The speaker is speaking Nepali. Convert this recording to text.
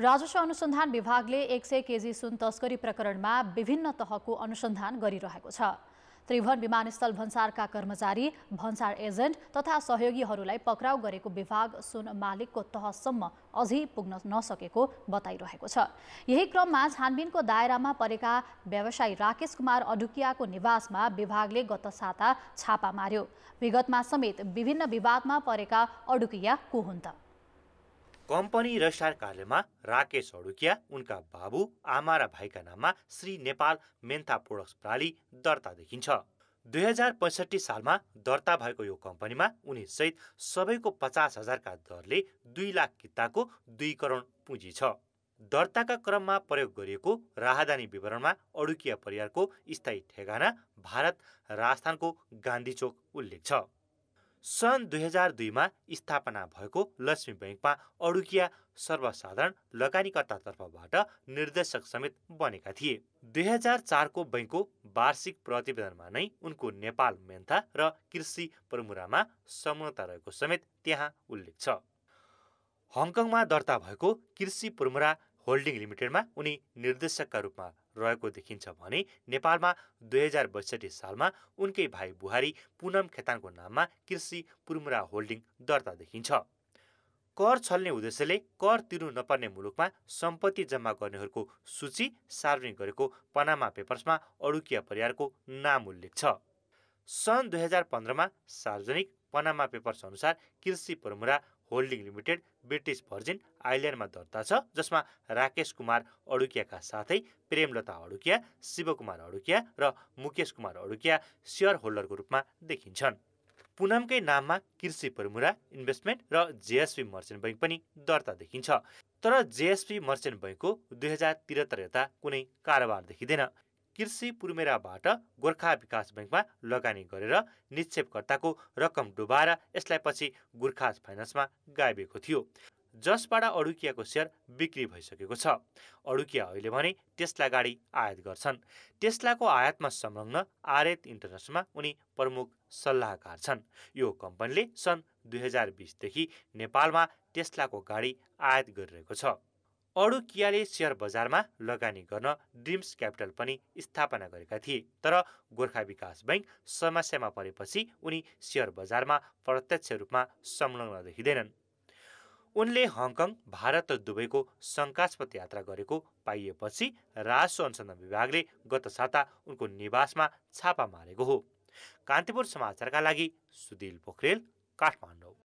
राजस्व अनुसन्धान विभागले एक सय केजी सुन तस्करी प्रकरणमा विभिन्न तहको अनुसन्धान गरिरहेको छ त्रिभुवन विमानस्थल भन्सारका कर्मचारी भन्सार एजेन्ट तथा सहयोगीहरूलाई पक्राउ गरेको विभाग सुन मालिकको तहसम्म अझै पुग्न नसकेको बताइरहेको छ यही क्रममा छानबिनको दायरामा परेका व्यवसायी राकेश कुमार अडुकियाको निवासमा विभागले गत साता छापा मार्यो विगतमा समेत विभिन्न विवादमा परेका अडुकिया को हुन् त कम्पनी रजिस्ट्रार कार्यालयमा राकेश हडुकिया उनका बाबु आमा र भाइका नाममा श्री नेपाल मेन्था प्रोडक्ट्स प्राली दर्ता देखिन्छ दुई हजार पैँसठी सालमा दर्ता भएको यो कम्पनीमा उनी सहित सबैको पचास हजारका दरले दुई लाख किताको दुई करोड पुँजी छ दर्ताका क्रममा प्रयोग गरिएको राहदानी विवरणमा अडुकिया परिवारको स्थायी ठेगाना भारत राजस्थानको गान्धीचोक उल्लेख छ सन् दुई हजार दुईमा स्थापना भएको लक्ष्मी बैङ्कमा अडुकिया सर्वसाधारण लगानीकर्तातर्फबाट निर्देशक समेत बनेका थिए दुई हजार चारको बैङ्कको वार्षिक प्रतिवेदनमा नै उनको नेपाल मेन्था र कृषि परमुरामा समता रहेको समेत त्यहाँ उल्लेख छ हङकङमा दर्ता भएको कृषि परमुरा होल्डिङ लिमिटेडमा उनी निर्देशकका रूपमा रहेको देखिन्छ भने नेपालमा दुई हजार बैसठी सालमा उनकै भाइ बुहारी पुनम खेतानको नाममा कृषि पुर्मुरा होल्डिङ दर्ता देखिन्छ कर छल्ने उद्देश्यले कर तिर्नु नपर्ने मुलुकमा सम्पत्ति जम्मा गर्नेहरूको सूची सार्वजनिक गरेको पनामा पेपर्समा अडुकिया परिवारको नाम उल्लेख छ सन् दुई हजार पन्ध्रमा सार्वजनिक पनामा पेपर्स अनुसार Krishi Pramura holding limited British Virgin आइल्यान्डमा दर्ता छ जसमा राकेश कुमार अडुकियाका साथै प्रेमलता अडुकिया शिवकुमार अडुकिया र मुकेश कुमार अडुकिया सेयर होल्डरको रूपमा देखिन्छन् पुनमकै नाममा कृषि परमुरा इन्भेस्टमेन्ट र जेएसपी मर्चेन्ट बैङ्क पनि दर्ता देखिन्छ तर जेएसपी मर्चेन्ट बैङ्कको दुई हजार त्रिहत्तर यता कुनै कारोबार देखिँदैन कृषि पुर्मेराबाट गोर्खा विकास ब्याङ्कमा लगानी गरेर निक्षेपकर्ताको रकम डुबाएर यसलाई पछि गोर्खा फाइनेन्समा गाभिएको थियो जसबाट अडुकियाको सेयर बिक्री भइसकेको छ अडुकिया अहिले भने टेस्ला गाडी आयात गर्छन् टेस्लाको आयातमा संलग्न आरएत इन्टरनेसनलमा उनी प्रमुख सल्लाहकार छन् यो कम्पनीले सन् दुई हजार बिसदेखि नेपालमा टेस्लाको गाडी आयात गरिरहेको छ अरू कियाले सेयर बजारमा लगानी गर्न ड्रिम्स क्यापिटल पनि स्थापना गरेका थिए तर गोर्खा विकास बैङ्क समस्यामा परेपछि उनी सेयर बजारमा प्रत्यक्ष रूपमा संलग्न देखिँदैनन् उनले हङकङ भारत र दुबईको शङ्कास्पद यात्रा गरेको पाइएपछि राजस्व अनुसन्धान विभागले गत साता उनको निवासमा छापा मारेको हो कान्तिपुर समाचारका लागि सुदिल पोखरेल काठमाडौँ